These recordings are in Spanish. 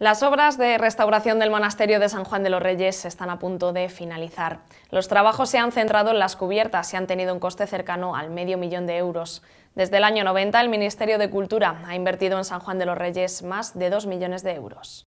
Las obras de restauración del monasterio de San Juan de los Reyes están a punto de finalizar. Los trabajos se han centrado en las cubiertas y han tenido un coste cercano al medio millón de euros. Desde el año 90, el Ministerio de Cultura ha invertido en San Juan de los Reyes más de dos millones de euros.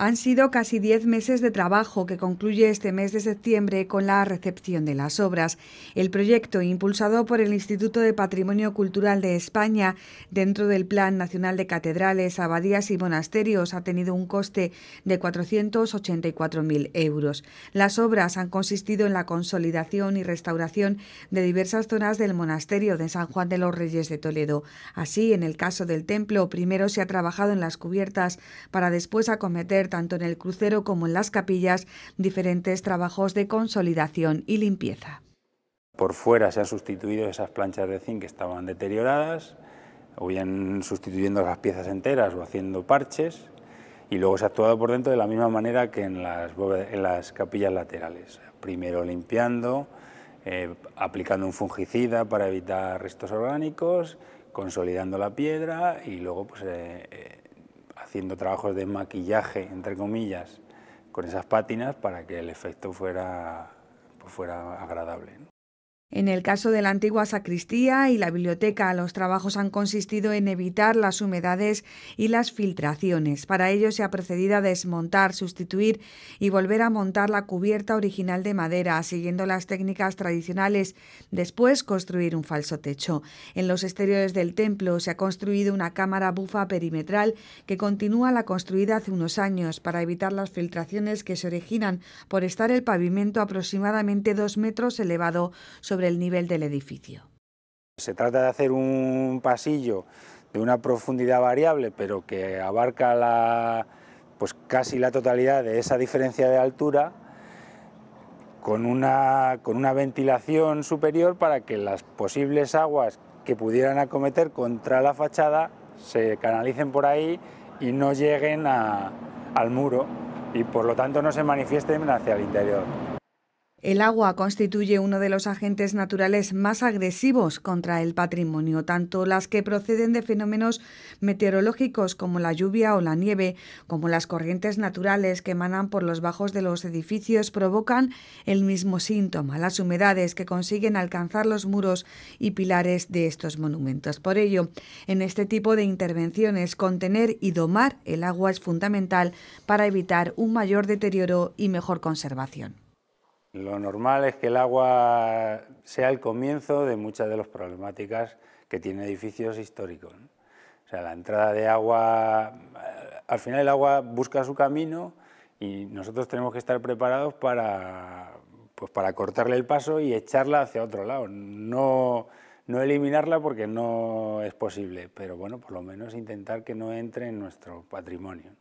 Han sido casi diez meses de trabajo que concluye este mes de septiembre con la recepción de las obras. El proyecto, impulsado por el Instituto de Patrimonio Cultural de España dentro del Plan Nacional de Catedrales, Abadías y Monasterios, ha tenido un coste de 484.000 euros. Las obras han consistido en la consolidación y restauración de diversas zonas del monasterio de San Juan de los Reyes de Toledo. Así, en el caso del templo, primero se ha trabajado en las cubiertas para después acometer tanto en el crucero como en las capillas diferentes trabajos de consolidación y limpieza. Por fuera se han sustituido esas planchas de zinc que estaban deterioradas, o bien sustituyendo las piezas enteras o haciendo parches, y luego se ha actuado por dentro de la misma manera que en las, capillas laterales. Primero limpiando, eh, aplicando un fungicida para evitar restos orgánicos, consolidando la piedra y luego pues, eh, eh, haciendo trabajos de maquillaje, entre comillas, con esas pátinas para que el efecto fuera, pues, fuera agradable. En el caso de la antigua sacristía y la biblioteca, los trabajos han consistido en evitar las humedades y las filtraciones. Para ello se ha procedido a desmontar, sustituir y volver a montar la cubierta original de madera, siguiendo las técnicas tradicionales, después construir un falso techo. En los exteriores del templo se ha construido una cámara bufa perimetral que continúa la construida hace unos años para evitar las filtraciones que se originan por estar el pavimento aproximadamente dos metros elevado sobre sobre el nivel del edificio. Se trata de hacer un pasillo de una profundidad variable, pero que abarca la, pues casi la totalidad de esa diferencia de altura, con una, ventilación superior para que las posibles aguas que pudieran acometer contra la fachada se canalicen por ahí y no lleguen al muro y por lo tanto no se manifiesten hacia el interior. El agua constituye uno de los agentes naturales más agresivos contra el patrimonio, tanto las que proceden de fenómenos meteorológicos como la lluvia o la nieve, como las corrientes naturales que emanan por los bajos de los edificios provocan el mismo síntoma, las humedades que consiguen alcanzar los muros y pilares de estos monumentos. Por ello, en este tipo de intervenciones, contener y domar el agua es fundamental para evitar un mayor deterioro y mejor conservación. Lo normal es que el agua sea el comienzo de muchas de las problemáticas que tienen edificios históricos. O sea, la entrada de agua, eh, al final el agua busca su camino y nosotros tenemos que estar preparados pues para, cortarle el paso y echarla hacia otro lado. No, no eliminarla porque no es posible, pero bueno, por lo menos intentar que no entre en nuestro patrimonio.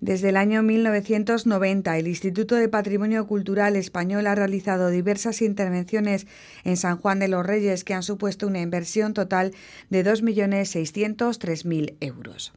Desde el año 1990, el Instituto de Patrimonio Cultural Español ha realizado diversas intervenciones en San Juan de los Reyes que han supuesto una inversión total de 2.603.000 euros.